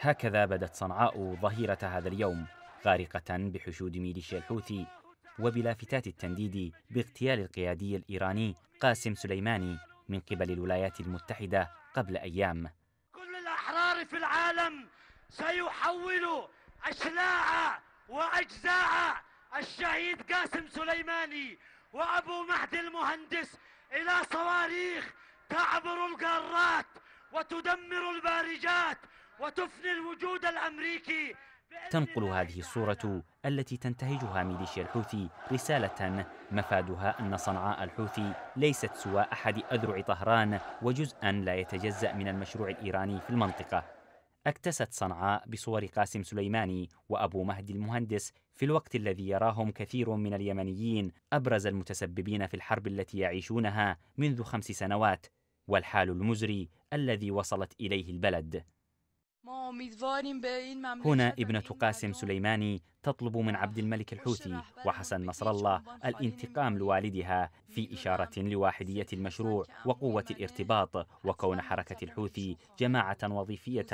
هكذا بدت صنعاء ظهيرة هذا اليوم غارقة بحشود ميليشيا الحوثي وبلافتات التنديد باغتيال القيادي الإيراني قاسم سليماني من قبل الولايات المتحدة قبل أيام كل الأحرار في العالم سيحولوا أشلاء وأجزاء الشهيد قاسم سليماني وأبو مهدي المهندس إلى صواريخ تعبر القارات وتدمر البارجات وتفني الوجود الأمريكي تنقل هذه الصورة التي تنتهجها ميليشيا الحوثي رسالة مفادها أن صنعاء الحوثي ليست سوى أحد أذرع طهران وجزءا لا يتجزأ من المشروع الإيراني في المنطقة اكتست صنعاء بصور قاسم سليماني وأبو مهدي المهندس في الوقت الذي يراهم كثير من اليمنيين أبرز المتسببين في الحرب التي يعيشونها منذ خمس سنوات والحال المزري الذي وصلت إليه البلد هنا ابنة قاسم سليماني تطلب من عبد الملك الحوثي وحسن نصر الله الانتقام لوالدها في إشارة لواحدية المشروع وقوة الارتباط وكون حركة الحوثي جماعة وظيفية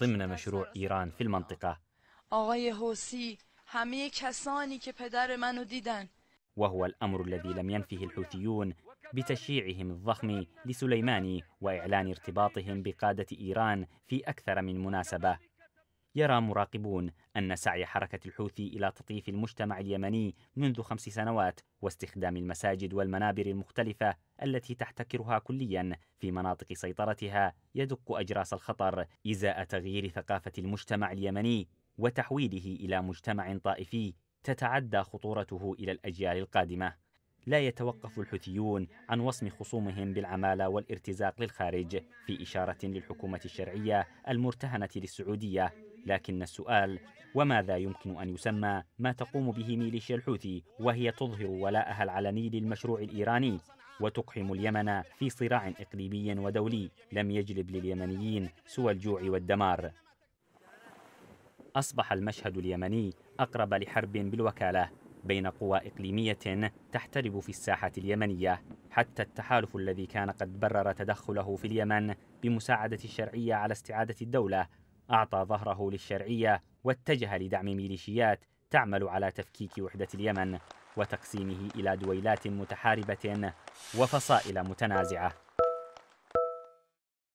ضمن مشروع إيران في المنطقة وهو الأمر الذي لم ينفه الحوثيون بتشييعهم الضخم لسليماني واعلان ارتباطهم بقاده ايران في اكثر من مناسبه يرى مراقبون ان سعي حركه الحوثي الى تطييف المجتمع اليمني منذ خمس سنوات واستخدام المساجد والمنابر المختلفه التي تحتكرها كليا في مناطق سيطرتها يدق اجراس الخطر ازاء تغيير ثقافه المجتمع اليمني وتحويله الى مجتمع طائفي تتعدى خطورته الى الاجيال القادمه لا يتوقف الحوثيون عن وصم خصومهم بالعمالة والارتزاق للخارج في إشارة للحكومة الشرعية المرتهنة للسعودية لكن السؤال وماذا يمكن أن يسمى ما تقوم به ميليشيا الحوثي وهي تظهر ولاءها العلني للمشروع الإيراني وتقحم اليمن في صراع إقليمي ودولي لم يجلب لليمنيين سوى الجوع والدمار أصبح المشهد اليمني أقرب لحرب بالوكالة بين قوى إقليمية تحترب في الساحة اليمنية حتى التحالف الذي كان قد برر تدخله في اليمن بمساعدة الشرعية على استعادة الدولة أعطى ظهره للشرعية واتجه لدعم ميليشيات تعمل على تفكيك وحدة اليمن وتقسيمه إلى دويلات متحاربة وفصائل متنازعة